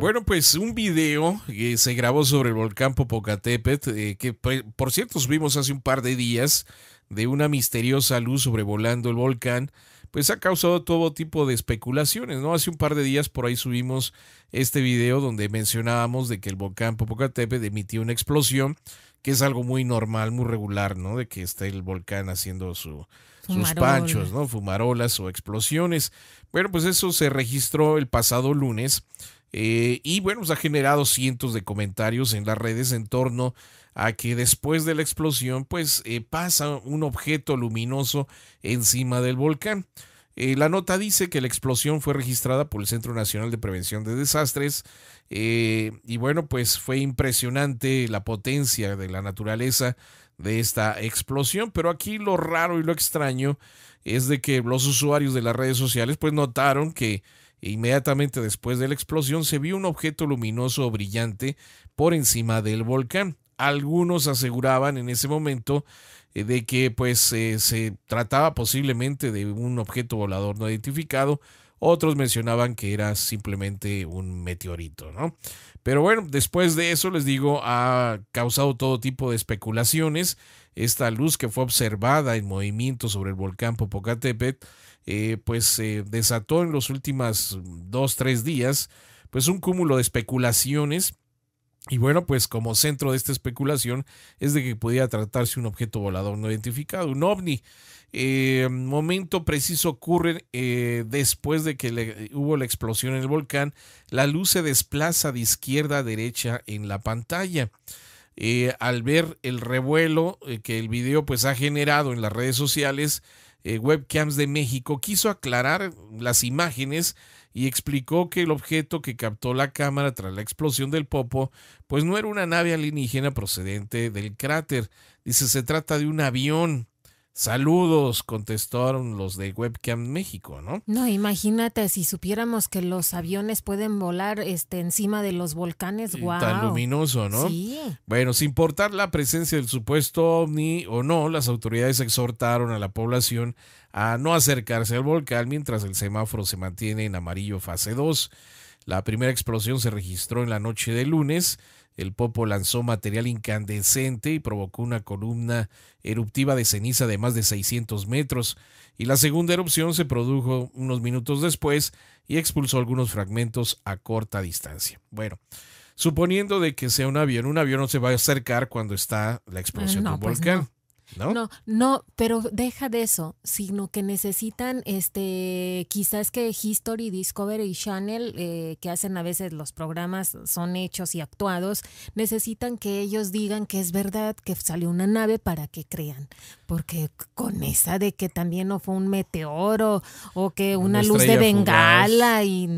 Bueno, pues un video que se grabó sobre el volcán Popocatépetl, eh, que pues, por cierto subimos hace un par de días de una misteriosa luz sobrevolando el volcán pues ha causado todo tipo de especulaciones, ¿no? Hace un par de días por ahí subimos este video donde mencionábamos de que el volcán Popocatépetl emitió una explosión, que es algo muy normal, muy regular, ¿no? De que está el volcán haciendo su, sus panchos, ¿no? Fumarolas o explosiones. Bueno, pues eso se registró el pasado lunes eh, y bueno, se pues, ha generado cientos de comentarios en las redes en torno a que después de la explosión, pues eh, pasa un objeto luminoso encima del volcán. Eh, la nota dice que la explosión fue registrada por el Centro Nacional de Prevención de Desastres y bueno, pues fue impresionante la potencia de la naturaleza de esta explosión, pero aquí lo raro y lo extraño es de que los usuarios de las redes sociales pues notaron que e inmediatamente después de la explosión se vio un objeto luminoso brillante por encima del volcán. Algunos aseguraban en ese momento eh, de que pues eh, se trataba posiblemente de un objeto volador no identificado, otros mencionaban que era simplemente un meteorito, ¿no? Pero bueno, después de eso les digo, ha causado todo tipo de especulaciones. Esta luz que fue observada en movimiento sobre el volcán Popocatépetl, eh, pues se eh, desató en los últimos dos, tres días, pues un cúmulo de especulaciones y bueno, pues como centro de esta especulación es de que pudiera tratarse un objeto volador no identificado, un ovni. Eh, momento preciso ocurre eh, después de que hubo la explosión en el volcán, la luz se desplaza de izquierda a derecha en la pantalla. Eh, al ver el revuelo que el video pues ha generado en las redes sociales, eh, webcams de México, quiso aclarar las imágenes y explicó que el objeto que captó la cámara tras la explosión del Popo, pues no era una nave alienígena procedente del cráter. Dice, se trata de un avión Saludos, contestaron los de Webcam México, ¿no? No, imagínate si supiéramos que los aviones pueden volar este, encima de los volcanes, wow. Tan luminoso, ¿no? Sí. Bueno, sin importar la presencia del supuesto ovni o no, las autoridades exhortaron a la población a no acercarse al volcán mientras el semáforo se mantiene en amarillo fase 2. La primera explosión se registró en la noche de lunes, el Popo lanzó material incandescente y provocó una columna eruptiva de ceniza de más de 600 metros, y la segunda erupción se produjo unos minutos después y expulsó algunos fragmentos a corta distancia. Bueno, suponiendo de que sea un avión, un avión no se va a acercar cuando está la explosión ah, de un pues volcán. ¿No? ¿no? pero deja de eso, sino que necesitan, este, quizás que History, Discovery y Channel, eh, que hacen a veces los programas, son hechos y actuados, necesitan que ellos digan que es verdad que salió una nave para que crean, porque con esa de que también no fue un meteoro o que una, luz de bengala y...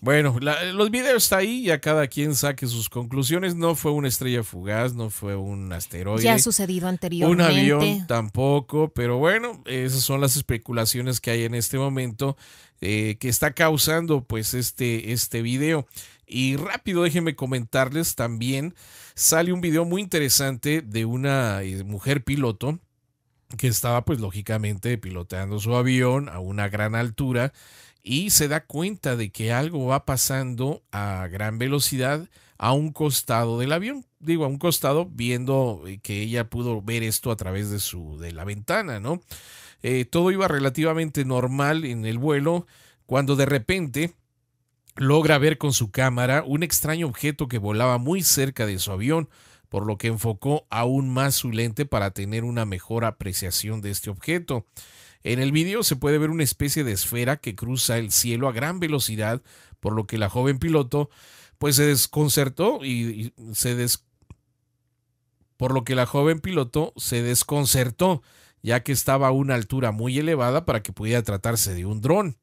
Bueno, los videos está ahí, y a cada quien saque sus conclusiones, no fue una estrella fugaz, no fue un asteroide. Ya ha sucedido anteriormente avión tampoco, pero bueno, esas son las especulaciones que hay en este momento eh, que está causando pues este, este video. Y rápido déjenme comentarles también, sale un video muy interesante de una eh, mujer piloto que estaba pues lógicamente piloteando su avión a una gran altura y se da cuenta de que algo va pasando a gran velocidad a un costado del avión. Digo, a un costado, viendo eh, que ella pudo ver esto a través de, su, de la ventana, ¿no? Eh, todo iba relativamente normal en el vuelo, cuando de repente logra ver con su cámara un extraño objeto que volaba muy cerca de su avión por lo que enfocó aún más su lente para tener una mejor apreciación de este objeto. En el video se puede ver una especie de esfera que cruza el cielo a gran velocidad, por lo que la joven piloto pues se desconcertó se des... por lo que la joven piloto se desconcertó, ya que estaba a una altura muy elevada para que pudiera tratarse de un dron.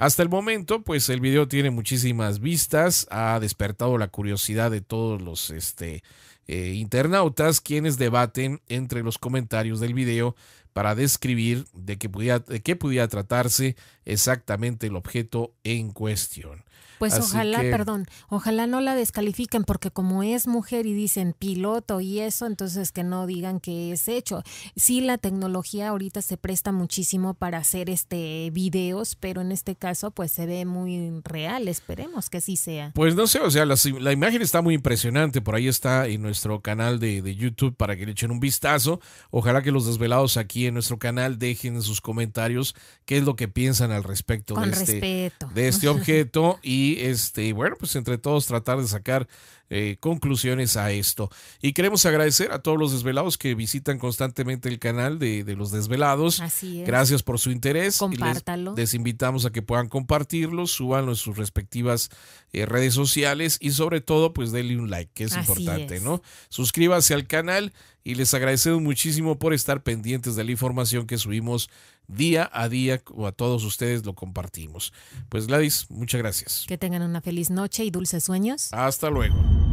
Hasta el momento, pues el video tiene muchísimas vistas, ha despertado la curiosidad de todos los este, eh, internautas quienes debaten entre los comentarios del video para describir de qué pudiera, de qué pudiera tratarse exactamente el objeto en cuestión. Pues ojalá, perdón, ojalá no la descalifiquen porque como es mujer y dicen piloto y eso, entonces que no digan que es hecho. Sí, la tecnología ahorita se presta muchísimo para hacer este videos, pero en este caso pues se ve muy real, esperemos que sí sea. Pues no sé, o sea, la, imagen está muy impresionante, por ahí está en nuestro canal de YouTube para que le echen un vistazo. Ojalá que los desvelados aquí en nuestro canal. Dejen en sus comentarios qué es lo que piensan al respecto de, este, de este objeto y este, bueno, pues entre todos tratar de sacar eh, conclusiones a esto. Y queremos agradecer a todos los desvelados que visitan constantemente el canal de, los desvelados. Gracias por su interés. Les, invitamos a que puedan compartirlo, subanlo en sus respectivas eh, redes sociales y sobre todo, pues denle un like, que es importante, ¿no? Suscríbase al canal y les agradecemos muchísimo por estar pendientes de la información que subimos día a día o a todos ustedes lo compartimos. Pues Gladys, muchas gracias. Que tengan una feliz noche y dulces sueños. Hasta luego.